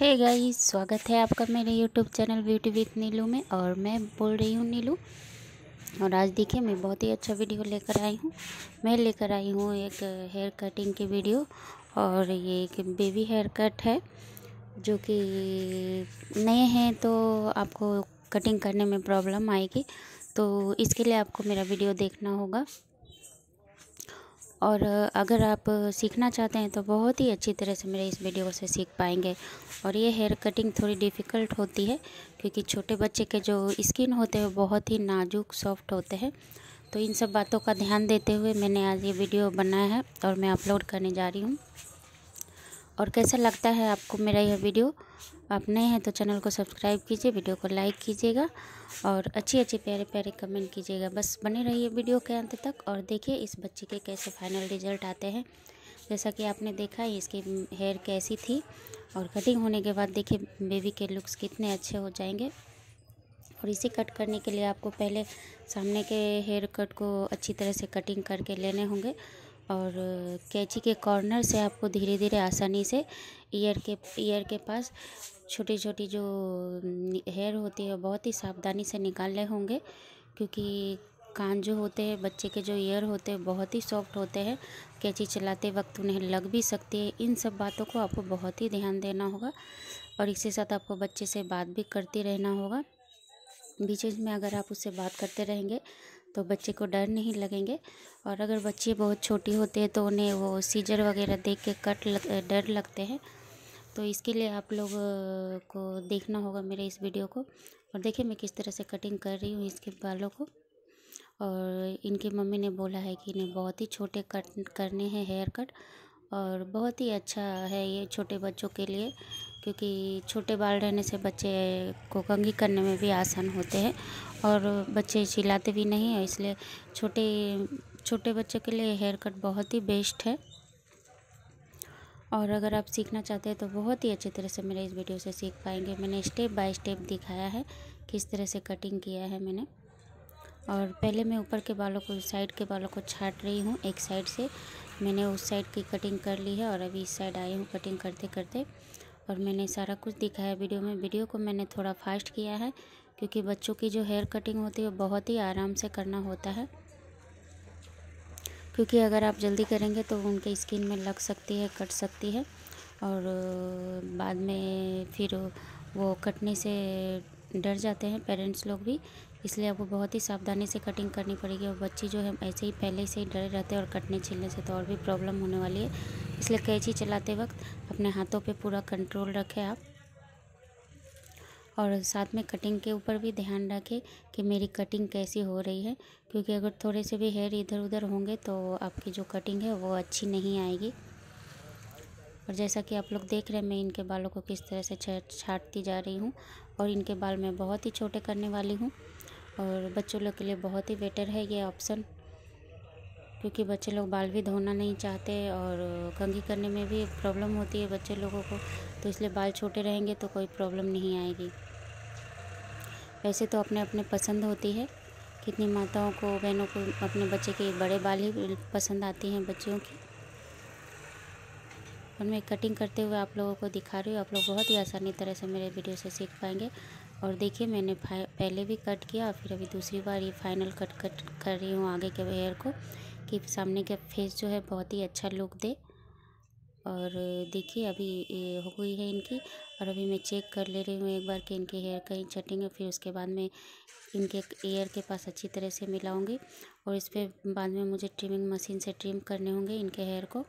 हे hey guys स्वागत है आपका मेरे YouTube channel beauty with Neelu में और मैं बोल रही हूँ नीलू और आज देखिए मैं बहुत ही अच्छा वीडियो लेकर आई हूँ मैं लेकर आई हूँ एक हेयर कटिंग की वीडियो और ये एक बेबी हेयर कट है जो कि नए हैं तो आपको कटिंग करने में प्रॉब्लम आएगी तो इसके लिए आपको मेरा वीडियो देखना होगा और अगर आप सीखना चाहते हैं तो बहुत ही अच्छी तरह से मेरे इस वीडियो से सीख पाएंगे और ये हेयर कटिंग थोड़ी डिफ़िकल्ट होती है क्योंकि छोटे बच्चे के जो स्किन होते हैं बहुत ही नाजुक सॉफ्ट होते हैं तो इन सब बातों का ध्यान देते हुए मैंने आज ये वीडियो बनाया है और मैं अपलोड करने जा रही हूँ और कैसा लगता है आपको मेरा यह वीडियो आप नए हैं तो चैनल को सब्सक्राइब कीजिए वीडियो को लाइक कीजिएगा और अच्छी अच्छी प्यारे प्यारे कमेंट कीजिएगा बस बने रहिए वीडियो के अंत तक और देखिए इस बच्चे के कैसे फाइनल रिजल्ट आते हैं जैसा कि आपने देखा इसकी हेयर कैसी थी और कटिंग होने के बाद देखिए बेबी के लुक्स कितने अच्छे हो जाएंगे और इसे कट करने के लिए आपको पहले सामने के हेयर कट को अच्छी तरह से कटिंग करके लेने होंगे और कैची के कॉर्नर से आपको धीरे धीरे आसानी से ईयर के ईयर के पास छोटी छोटी जो हम्म, हेयर होती है बहुत ही सावधानी से निकालने होंगे क्योंकि कान जो होते हैं बच्चे के जो ईयर होते हैं बहुत ही सॉफ्ट होते हैं कैची चलाते वक्त उन्हें लग भी सकती है इन सब बातों को आपको बहुत ही ध्यान देना होगा और इसके साथ आपको बच्चे से बात भी करती रहना होगा बीच में अगर आप उससे बात करते रहेंगे तो बच्चे को डर नहीं लगेंगे और अगर बच्चे बहुत छोटे होते हैं तो उन्हें वो सीजर वगैरह देख के कट लग डर लगते हैं तो इसके लिए आप लोग को देखना होगा मेरे इस वीडियो को और देखिए मैं किस तरह से कटिंग कर रही हूँ इसके बालों को और इनकी मम्मी ने बोला है कि इन्हें बहुत ही छोटे कट करने हैं हेयर कट और बहुत ही अच्छा है ये छोटे बच्चों के लिए क्योंकि छोटे बाल रहने से बच्चे को कंघी करने में भी आसान होते हैं और बच्चे चिल्लाते भी नहीं हैं इसलिए छोटे छोटे बच्चों के लिए हेयर कट बहुत ही बेस्ट है और अगर आप सीखना चाहते हैं तो बहुत ही अच्छी तरह से मेरे इस वीडियो से सीख पाएंगे मैंने स्टेप बाय स्टेप दिखाया है किस तरह से कटिंग किया है मैंने और पहले मैं ऊपर के बालों को साइड के बालों को छाट रही हूँ एक साइड से मैंने उस साइड की कटिंग कर ली है और अभी इस साइड आई हूँ कटिंग करते करते और मैंने सारा कुछ दिखाया वीडियो में वीडियो को मैंने थोड़ा फास्ट किया है क्योंकि बच्चों की जो हेयर कटिंग होती है बहुत ही आराम से करना होता है क्योंकि अगर आप जल्दी करेंगे तो उनके स्किन में लग सकती है कट सकती है और बाद में फिर वो कटने से डर जाते हैं पेरेंट्स लोग भी इसलिए आपको बहुत ही सावधानी से कटिंग करनी पड़ेगी और बच्चे जो है ऐसे ही पहले से ही डरे रहते हैं और कटने छिलने से तो और भी प्रॉब्लम होने वाली है इसलिए कैची चलाते वक्त अपने हाथों पे पूरा कंट्रोल रखें आप और साथ में कटिंग के ऊपर भी ध्यान रखें कि मेरी कटिंग कैसी हो रही है क्योंकि अगर थोड़े से भी हेयर इधर उधर होंगे तो आपकी जो कटिंग है वो अच्छी नहीं आएगी और जैसा कि आप लोग देख रहे हैं मैं इनके बालों को किस तरह से छाटती जा रही हूँ और इनके बाल मैं बहुत ही छोटे करने वाली हूँ और बच्चों लोग के लिए बहुत ही बेटर है ये ऑप्शन क्योंकि बच्चे लोग बाल भी धोना नहीं चाहते और कंघी करने में भी प्रॉब्लम होती है बच्चे लोगों को तो इसलिए बाल छोटे रहेंगे तो कोई प्रॉब्लम नहीं आएगी वैसे तो अपने अपने पसंद होती है कितनी माताओं को बहनों को अपने बच्चे के बड़े बाल ही पसंद आती हैं बच्चियों की और मैं कटिंग करते हुए आप लोगों को दिखा रही हूँ आप लोग बहुत ही आसानी तरह से मेरे वीडियो से सीख पाएंगे और देखिए मैंने पहले भी कट किया फिर अभी दूसरी बार ये फाइनल कट कट कर रही हूँ आगे के हेयर को कि सामने का फेस जो है बहुत ही अच्छा लुक दे और देखिए अभी हो गई है इनकी और अभी मैं चेक कर ले रही हूँ एक बार कि इनके हेयर कहीं छटेंगे फिर उसके बाद में इनके ईयर के पास अच्छी तरह से मिलाऊँगी और इस पर बाद में मुझे ट्रिमिंग मशीन से ट्रिम करने होंगे इनके हेयर को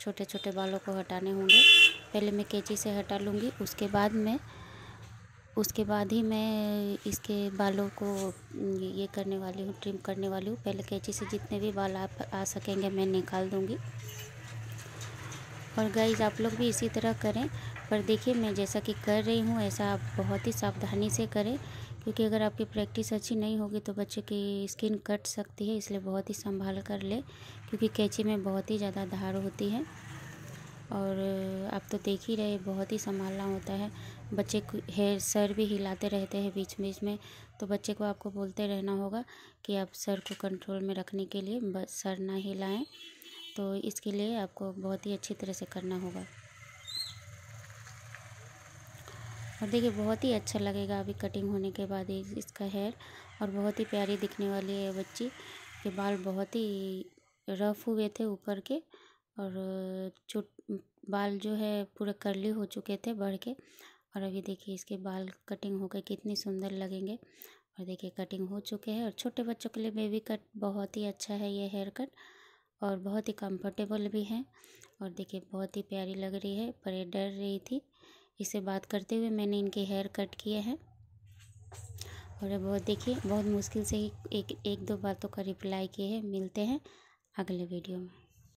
छोटे छोटे बालों को हटाने होंगे पहले मैं कैंची से हटा लूँगी उसके बाद मैं उसके बाद ही मैं इसके बालों को ये करने वाली हूँ ट्रिम करने वाली हूँ पहले कैची से जितने भी बाल आप आ सकेंगे मैं निकाल दूँगी और गाइज आप लोग भी इसी तरह करें पर देखिए मैं जैसा कि कर रही हूँ ऐसा आप बहुत ही सावधानी से करें क्योंकि अगर आपकी प्रैक्टिस अच्छी नहीं होगी तो बच्चे की स्किन कट सकती है इसलिए बहुत ही संभाल कर ले क्योंकि कैची में बहुत ही ज़्यादा धार होती है और आप तो देख ही रहे बहुत ही संभालना होता है बच्चे को हेयर सर भी हिलाते रहते हैं बीच बीच में तो बच्चे को आपको बोलते रहना होगा कि आप सर को कंट्रोल में रखने के लिए बस सर ना हिलाएं तो इसके लिए आपको बहुत ही अच्छी तरह से करना होगा और देखिए बहुत ही अच्छा लगेगा अभी कटिंग होने के बाद इसका हेयर और बहुत ही प्यारी दिखने वाली है बच्ची के बाल बहुत ही रफ हुए थे ऊपर के और चुट बाल जो है पूरे कर्ली हो चुके थे बढ़ के और अभी देखिए इसके बाल कटिंग होकर कितने सुंदर लगेंगे और देखिए कटिंग हो चुके हैं और छोटे बच्चों के लिए बेबी कट बहुत ही अच्छा है ये हेयर कट और बहुत ही कंफर्टेबल भी है और देखिए बहुत ही प्यारी लग रही है पर ये डर रही थी इससे बात करते हुए मैंने इनके हेयर कट किए हैं और बहुत देखिए बहुत मुश्किल से ही एक एक दो बातों का रिप्लाई किए हैं मिलते हैं अगले वीडियो में